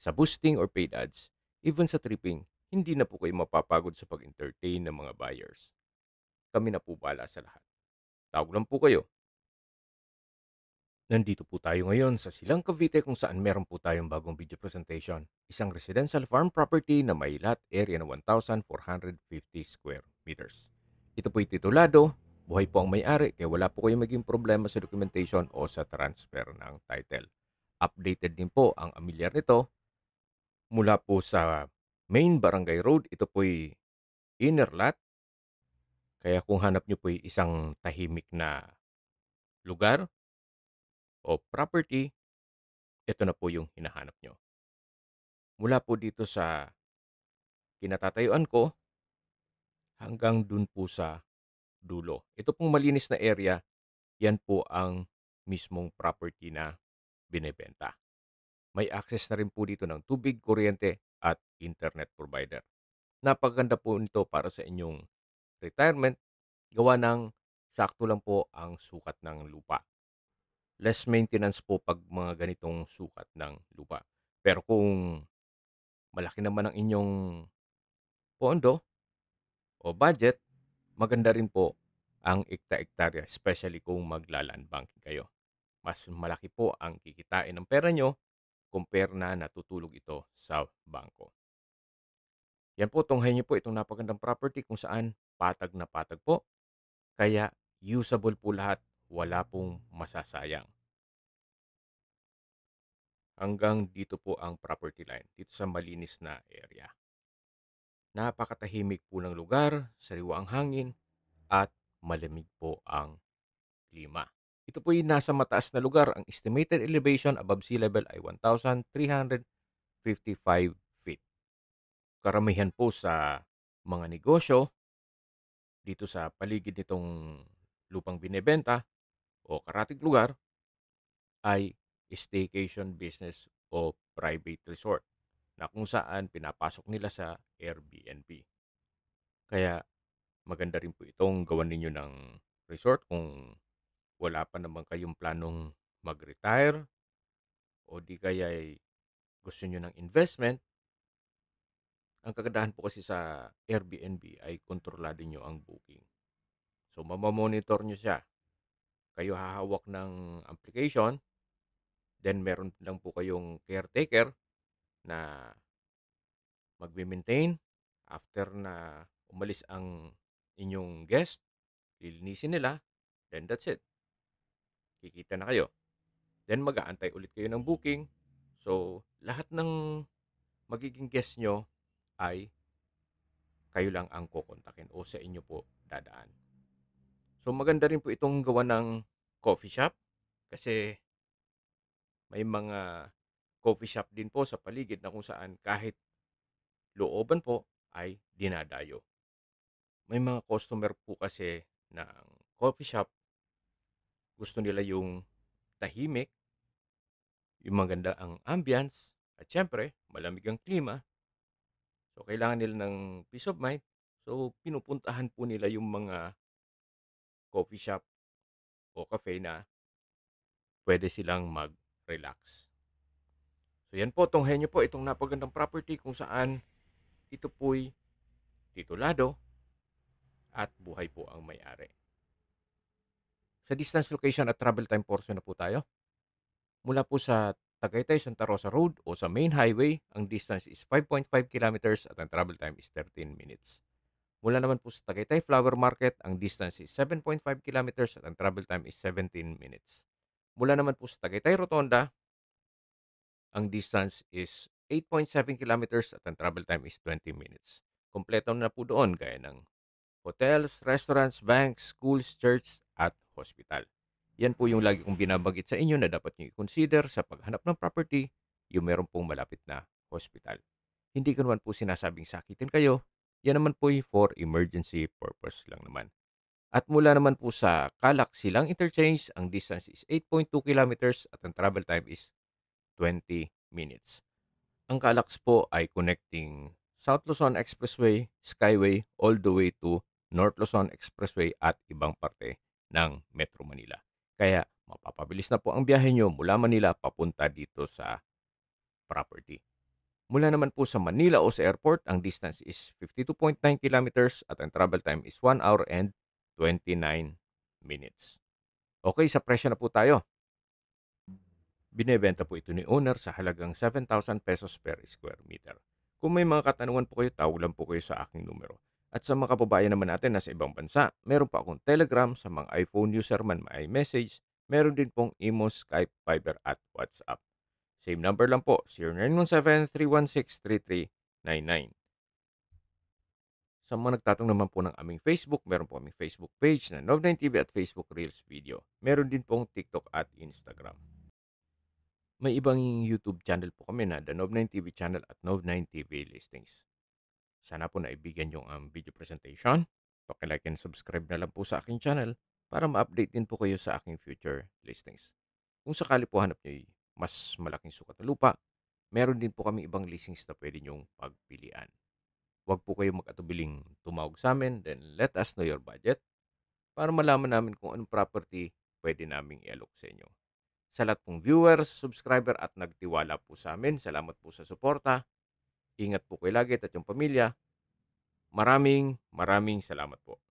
sa boosting or paid ads, even sa tripping, hindi na po kayo mapapagod sa pag-entertain ng mga buyers. Kami na po bala sa lahat. Tawag lang po kayo. Nandito po tayo ngayon sa Silang Cavite kung saan meron po tayong bagong video presentation. Isang residential farm property na may lot area na 1,450 square meters. Ito po titulado, buhay po ang may-ari kaya wala po kayong maging problema sa documentation o sa transfer ng title. Updated din po ang amilyar nito mula po sa main barangay road. Ito po'y inner lot. Kaya kung hanap nyo po'y isang tahimik na lugar o property, ito na po yung hinahanap nyo. Mula po dito sa kinatatayuan ko hanggang dun po sa dulo. Ito pong malinis na area, yan po ang mismong property na binebenta. May access na rin po dito ng tubig, kuryente at internet provider. Napaganda po nito para sa inyong retirement gawa ng sakto lang po ang sukat ng lupa. Less maintenance po pag mga ganitong sukat ng lupa. Pero kung malaki naman ang inyong pondo o budget, maganda rin po ang ikta-ektarya, especially kung maglaland banking kayo. Mas malaki po ang kikitain ng pera nyo compare na natutulog ito sa bangko. Yan po, tunghay niyo po itong napagandang property kung saan patag na patag po. Kaya usable po lahat, wala pong masasayang. Hanggang dito po ang property line, dito sa malinis na area. Napakatahimik po ng lugar, sariwa ang hangin, at malamig po ang klima. Ito po ay nasa mataas na lugar. Ang estimated elevation above sea level ay 1,355 feet. Karamihan po sa mga negosyo dito sa paligid nitong lupang binebenta o karatig lugar ay staycation business o private resort na kung saan pinapasok nila sa Airbnb. Kaya maganda rin po itong gawan ninyo ng resort kung wala pa naman kayong planong mag-retire o di kaya ay gusto nyo ng investment, ang kagandahan po kasi sa Airbnb ay kontrolado nyo ang booking. So, mamamonitor nyo siya. Kayo hahawak ng application, then meron lang po kayong caretaker na magbe-maintain after na umalis ang inyong guest, lilinisin nila, then that's it kikita na kayo. Then mag-aantay ulit kayo ng booking. So, lahat ng magiging guest nyo ay kayo lang ang kukontakin o sa inyo po dadaan. So, maganda rin po itong gawa ng coffee shop kasi may mga coffee shop din po sa paligid na kung saan kahit looban po ay dinadayo. May mga customer po kasi ng coffee shop gusto nila yung tahimik, yung maganda ang ambience, at syempre, malamig ang klima. So, kailangan nila ng peace of mind. So, pinupuntahan po nila yung mga coffee shop o cafe na pwede silang mag-relax. So, yan po, tonghen nyo po itong napagandang property kung saan ito po'y titulado at buhay po ang may-ari. Sa distance location at travel time portion na po tayo. Mula po sa Tagaytay, Santa Rosa Road o sa main highway, ang distance is 5.5 kilometers at ang travel time is 13 minutes. Mula naman po sa Tagaytay Flower Market, ang distance is 7.5 kilometers at ang travel time is 17 minutes. Mula naman po sa Tagaytay Rotonda, ang distance is 8.7 kilometers at ang travel time is 20 minutes. Kompleto na po doon gaya ng hotels, restaurants, banks, schools, church hospital. Yan po yung lagi kong binabagit sa inyo na dapat nyo i-consider sa paghanap ng property yung meron pong malapit na hospital. Hindi ko naman po sinasabing sakitin kayo, yan naman po for emergency purpose lang naman. At mula naman po sa Kalak Silang Interchange, ang distance is 8.2 kilometers at ang travel time is 20 minutes. Ang Kalaks po ay connecting South Luzon Expressway, Skyway, all the way to North Luzon Expressway at ibang parte ng Metro Manila. Kaya mapapabilis na po ang biyahe nyo mula Manila papunta dito sa property. Mula naman po sa Manila o sa airport, ang distance is 52.9 kilometers at ang travel time is 1 hour and 29 minutes. Okay, sa presyo na po tayo. Binebenta po ito ni owner sa halagang 7,000 pesos per square meter. Kung may mga katanungan po kayo, tawag lang po kayo sa aking numero at sa mga kababayan naman natin na sa ibang bansa, meron pa akong Telegram sa mga iPhone user man may message. Meron din pong Imo, Skype, Viber at WhatsApp. Same number lang po, 0917-316-3399. Sa mga nagtatanong naman po ng aming Facebook, meron po aming Facebook page na Novnine TV at Facebook Reels video. Meron din pong TikTok at Instagram. May ibang YouTube channel po kami na The Novnine TV channel at Novnine TV listings. Sana po naibigan yung ang um, video presentation. Pakilike and subscribe na lang po sa aking channel para ma-update din po kayo sa aking future listings. Kung sakali po hanap nyo mas malaking sukat na lupa, meron din po kami ibang listings na pwede nyong pagpilian. Huwag po kayo magkatubiling tumawag sa amin, then let us know your budget para malaman namin kung anong property pwede naming i-alok sa inyo. Sa lahat pong viewers, subscriber at nagtiwala po sa amin, salamat po sa suporta. Ingat po kayo lagi at yung pamilya. Maraming maraming salamat po.